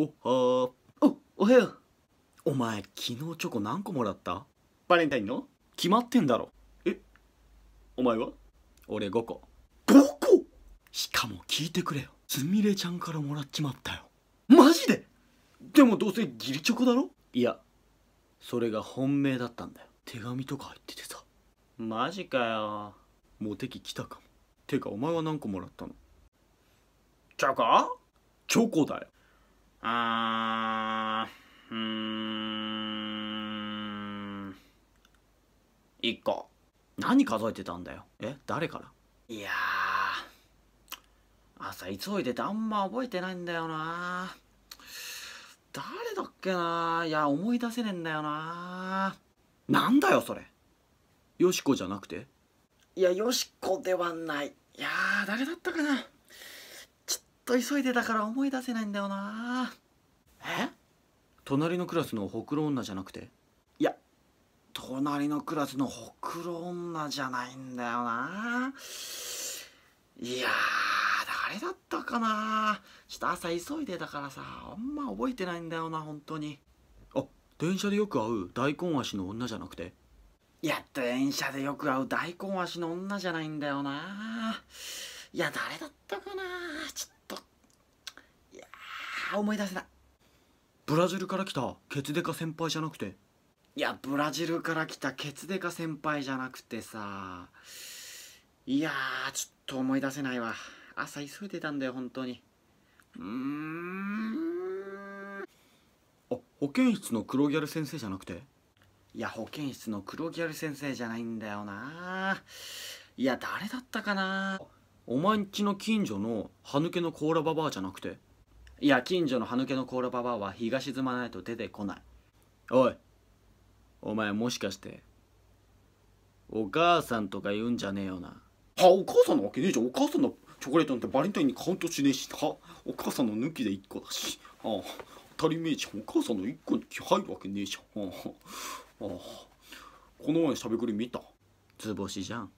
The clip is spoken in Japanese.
おはおおはようお前昨日チョコ何個もらったバレンタインの決まってんだろえお前は俺5個5個しかも聞いてくれよすみれちゃんからもらっちまったよマジででもどうせギリチョコだろいやそれが本命だったんだよ手紙とか入っててさマジかよモテ敵来たかもてかお前は何個もらったのチョコチョコだよあー、うーん、一個。何数えてたんだよ。え誰からいや朝急いでてあんま覚えてないんだよな誰だっけないや、思い出せねえんだよななんだよ、それ。よしこじゃなくていや、よしこではない。いや誰だったかな。と急いでたから思い出せないんだよなえ隣のクラスのほくろ女じゃなくていや隣のクラスのほくろ女じゃないんだよないや誰だったかなちょっと朝急いでたからさあんま覚えてないんだよな本当にあ電車でよく会う大根足の女じゃなくていや電車でよく会う大根足の女じゃないんだよないや誰だったかなちょっといや思い出せないブラジルから来たケツデカ先輩じゃなくていやブラジルから来たケツデカ先輩じゃなくてさいやちょっと思い出せないわ朝急いでたんだよ本当にうーんあ保健室の黒ギャル先生じゃなくていや保健室の黒ギャル先生じゃないんだよないや誰だったかなお前んちの近所の歯抜けのコーラババアじゃなくていや近所の歯抜けのコーラババアは日が沈まないと出てこないおいお前もしかしてお母さんとか言うんじゃねえよなはお母さんなわけねえじゃんお母さんのチョコレートなんてバレンタインにカウントしねえしはお母さんの抜きで1個だしああ当たり前じゃんお母さんの1個に入るわけねえじゃんああこの前しゃべくり見た図星じゃん